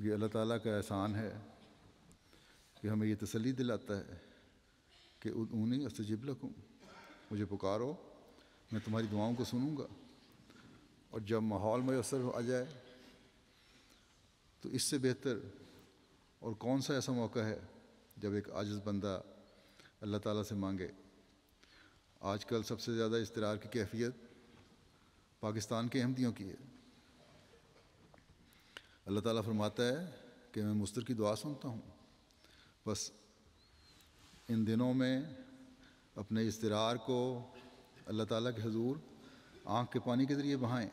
ये अल्लाह ताला का एहसान है कि हमें ये तसली दिलाता है कि उन्हीं अस्तजिब लखूँ मुझे पुकारो मैं तुम्हारी दुआओं को सुनूँगा और जब माहौल मैसर आ जाए तो इससे बेहतर और कौन सा ऐसा मौका है जब एक आजज़ बंदा अल्लाह ताला से मांगे आजकल सबसे ज़्यादा इसतरार की कैफियत पाकिस्तान के अहमदियों की है अल्लाह ताला फरमाता है कि मैं मुस्तर की दुआ सुनता हूँ बस इन दिनों में अपने इसतरार को अल्लाह ताला के हजूर आँख के पानी के ज़रिए बहाएं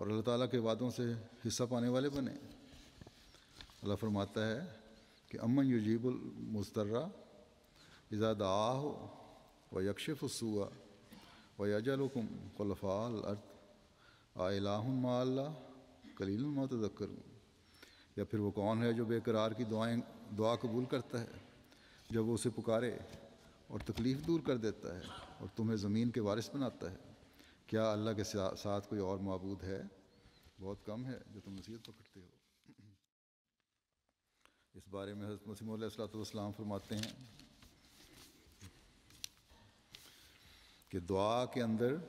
और अल्लाह ताला के वादों से हिस्सा पाने वाले बने अल्लाह फरमाता है कि अमन युजीबुल मुस्तर्रा इज़ा दआ हो व यकशफ सुआ व यजलकुम खलफ़ाल अर्थ आलाहन माल्ला कलील मत करूँ या फिर वो कौन है जो बेकरार की दुआएं दुआ कबूल करता है जब वो उसे पुकारे और तकलीफ़ दूर कर देता है और तुम्हें ज़मीन के वारिस बनाता है क्या अल्लाह के साथ कोई और मबूद है बहुत कम है जो तुम नसीहत पकड़ते हो इस बारे में हज़रत मसीम सलाम फरमाते हैं कि दुआ के अंदर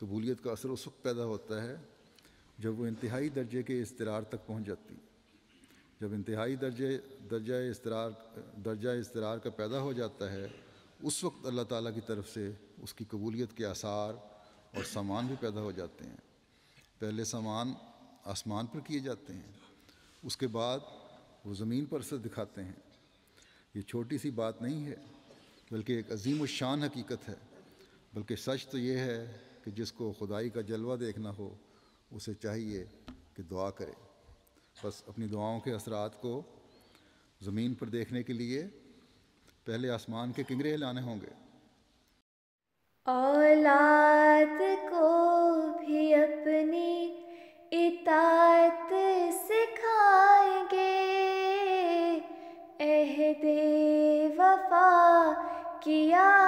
कबूलियत का असर उस वक्त पैदा होता है जब वो इंतहाई दर्जे के इसतरार तक पहुँच जाती जब इंतहाई दर्जे दर्जा इसतरार दर्जा इसतरार का पैदा हो जाता है उस वक्त अल्लाह ताली की तरफ से उसकी कबूलीत के आसार और सामान भी पैदा हो जाते हैं पहले सामान आसमान पर किए जाते हैं उसके बाद वो ज़मीन पर असर दिखाते हैं ये छोटी सी बात नहीं है बल्कि एक अजीम शान हकीकत है बल्कि सच तो ये है कि जिसको खुदाई का जलवा देखना हो उसे चाहिए कि दुआ करे बस अपनी दुआओं के असरात को ज़मीन पर देखने के लिए पहले आसमान के किंगरे लाने होंगे औलाद को भी अपनी इतात सिखाएंगे एहदे वफा किया